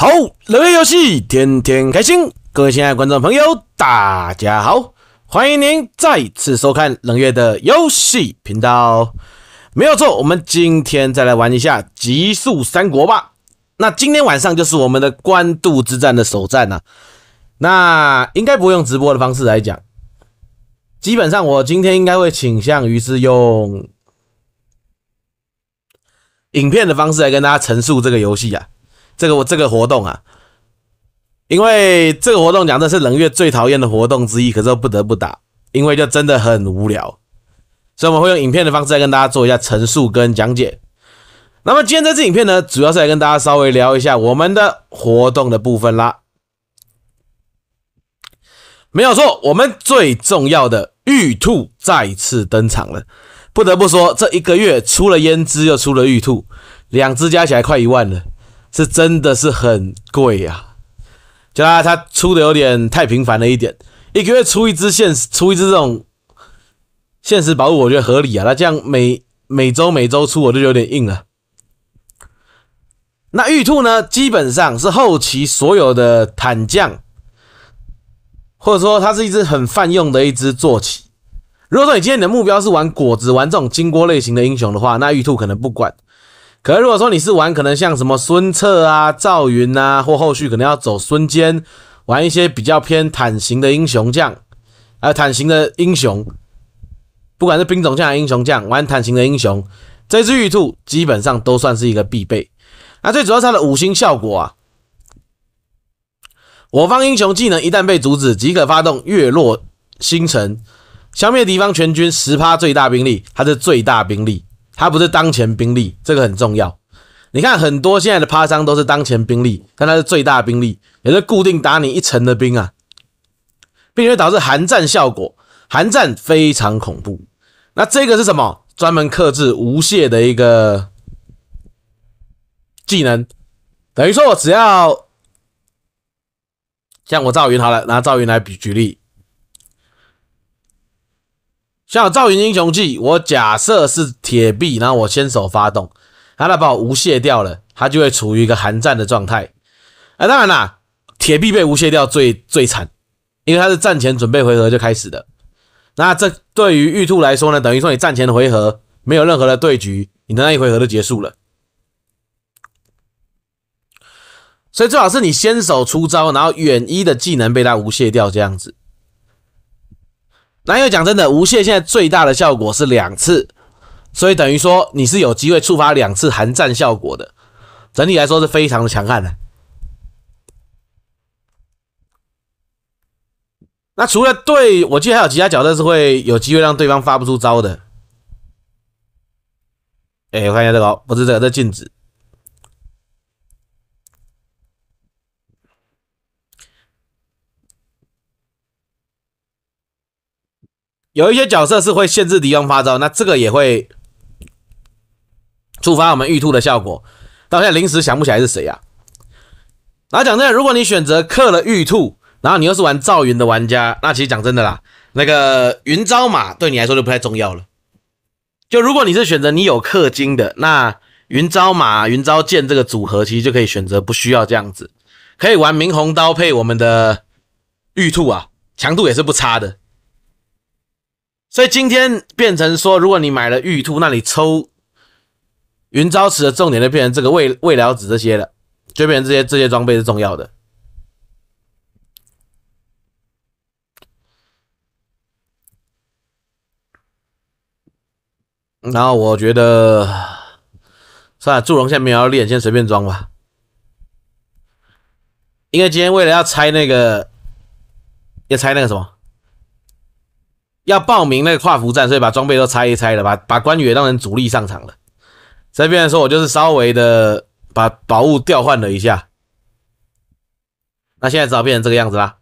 好，冷月游戏天天开心，各位亲爱的观众朋友，大家好，欢迎您再次收看冷月的游戏频道。没有错，我们今天再来玩一下《极速三国》吧。那今天晚上就是我们的官渡之战的首战啊。那应该不用直播的方式来讲，基本上我今天应该会倾向于是用影片的方式来跟大家陈述这个游戏呀。这个我这个活动啊，因为这个活动讲的是冷月最讨厌的活动之一，可是不得不打，因为就真的很无聊，所以我们会用影片的方式来跟大家做一下陈述跟讲解。那么今天这支影片呢，主要是来跟大家稍微聊一下我们的活动的部分啦。没有错，我们最重要的玉兔再次登场了。不得不说，这一个月出了胭脂又出了玉兔，两只加起来快一万了。是真的是很贵呀，就他他出的有点太频繁了一点，一个月出一只现出一只这种现实宝物，我觉得合理啊。那这样每每周每周出我就有点硬了。那玉兔呢，基本上是后期所有的坦将，或者说它是一只很泛用的一只坐骑。如果说你今天的目标是玩果子玩这种金锅类型的英雄的话，那玉兔可能不管。可能如果说你是玩可能像什么孙策啊、赵云啊，或后续可能要走孙坚，玩一些比较偏坦型的英雄将，呃，坦型的英雄，不管是兵种将还是英雄将，玩坦型的英雄，这只玉兔基本上都算是一个必备。那最主要它的五星效果啊，我方英雄技能一旦被阻止，即可发动月落星辰，消灭敌方全军十趴最大兵力，它是最大兵力。它不是当前兵力，这个很重要。你看，很多现在的趴山都是当前兵力，但它是最大兵力，也是固定打你一层的兵啊，并且导致寒战效果，寒战非常恐怖。那这个是什么？专门克制无懈的一个技能，等于说我只要像我赵云，好了，拿赵云来举举例。像赵云英雄记，我假设是铁臂，然后我先手发动，他来把我无懈掉了，他就会处于一个寒战的状态。啊，当然啦，铁壁被无懈掉最最惨，因为他是战前准备回合就开始的。那这对于玉兔来说呢，等于说你战前的回合没有任何的对局，你的那一回合就结束了。所以最好是你先手出招，然后远一的技能被他无懈掉，这样子。那要讲真的，无限现在最大的效果是两次，所以等于说你是有机会触发两次寒战效果的。整体来说是非常的强悍的。那除了对我记得还有其他角色是会有机会让对方发不出招的。哎，我看一下这个，不是这个，这禁止。有一些角色是会限制敌方发招，那这个也会触发我们玉兔的效果。到现在临时想不起来是谁呀？然后讲真的，如果你选择克了玉兔，然后你又是玩赵云的玩家，那其实讲真的啦，那个云招马对你来说就不太重要了。就如果你是选择你有氪金的，那云招马云招剑这个组合其实就可以选择不需要这样子，可以玩明红刀配我们的玉兔啊，强度也是不差的。所以今天变成说，如果你买了玉兔，那你抽云昭池的重点就变成这个未未了子这些了，就变成这些这些装备是重要的。然后我觉得，算了，祝融现在没有练，先随便装吧。因为今天为了要拆那个，要拆那个什么。要报名那个跨服战，所以把装备都拆一拆了，把把关羽当成主力上场了。这边的时候，我就是稍微的把宝物调换了一下。那现在只好变成这个样子啦。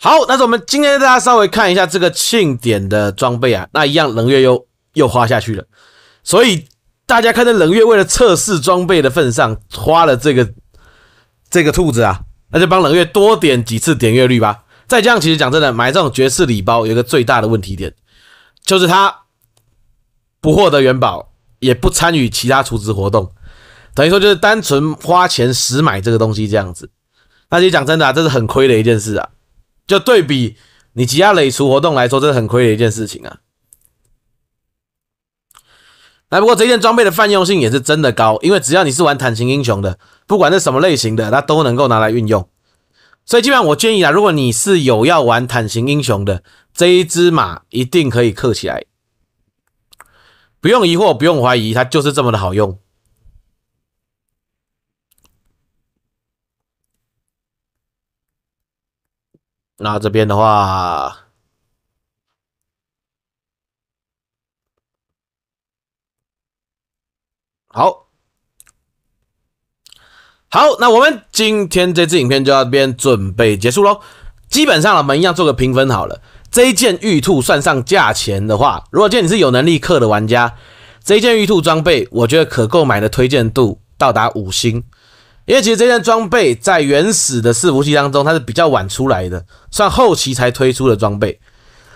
好，那是我们今天大家稍微看一下这个庆典的装备啊。那一样冷月又又花下去了，所以大家看在冷月为了测试装备的份上，花了这个这个兔子啊，那就帮冷月多点几次点阅率吧。再这样，其实讲真的，买这种爵士礼包有一个最大的问题点，就是它不获得元宝，也不参与其他储值活动，等于说就是单纯花钱实买这个东西这样子。那其实讲真的，啊，这是很亏的一件事啊。就对比你其他累除活动来说，这是很亏的一件事情啊。那不过这件装备的泛用性也是真的高，因为只要你是玩坦型英雄的，不管是什么类型的，它都能够拿来运用。所以，基本上我建议啊，如果你是有要玩坦型英雄的，这一只马一定可以克起来，不用疑惑，不用怀疑，它就是这么的好用。那这边的话，好。好，那我们今天这支影片就到这边准备结束喽。基本上，我们一样做个评分好了。这一件玉兔算上价钱的话，如果今天你是有能力氪的玩家，这一件玉兔装备，我觉得可购买的推荐度到达五星。因为其实这件装备在原始的伺服器当中，它是比较晚出来的，算后期才推出的装备。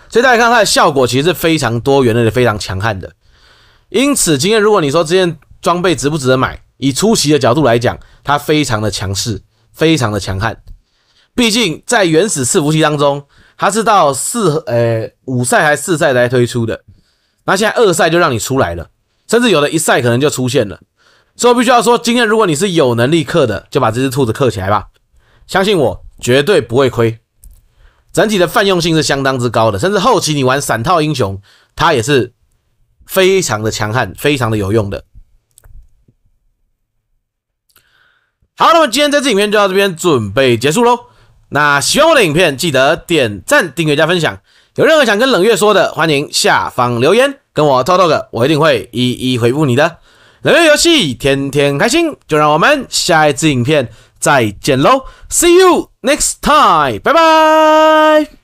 所以大家看它的效果，其实是非常多元的，非常强悍的。因此，今天如果你说这件装备值不值得买？以出奇的角度来讲，它非常的强势，非常的强悍。毕竟在原始伺服器当中，它是到四、呃五赛还四赛来推出的。那现在二赛就让你出来了，甚至有的一赛可能就出现了。所以必须要说，今天如果你是有能力克的，就把这只兔子克起来吧。相信我，绝对不会亏。整体的泛用性是相当之高的，甚至后期你玩散套英雄，它也是非常的强悍，非常的有用的。好，那么今天这支影片就到这边准备结束喽。那喜欢我的影片，记得点赞、订阅加分享。有任何想跟冷月说的，欢迎下方留言跟我探讨，我一定会一一回复你的。冷月游戏，天天开心，就让我们下一次影片再见喽。See you next time，拜拜。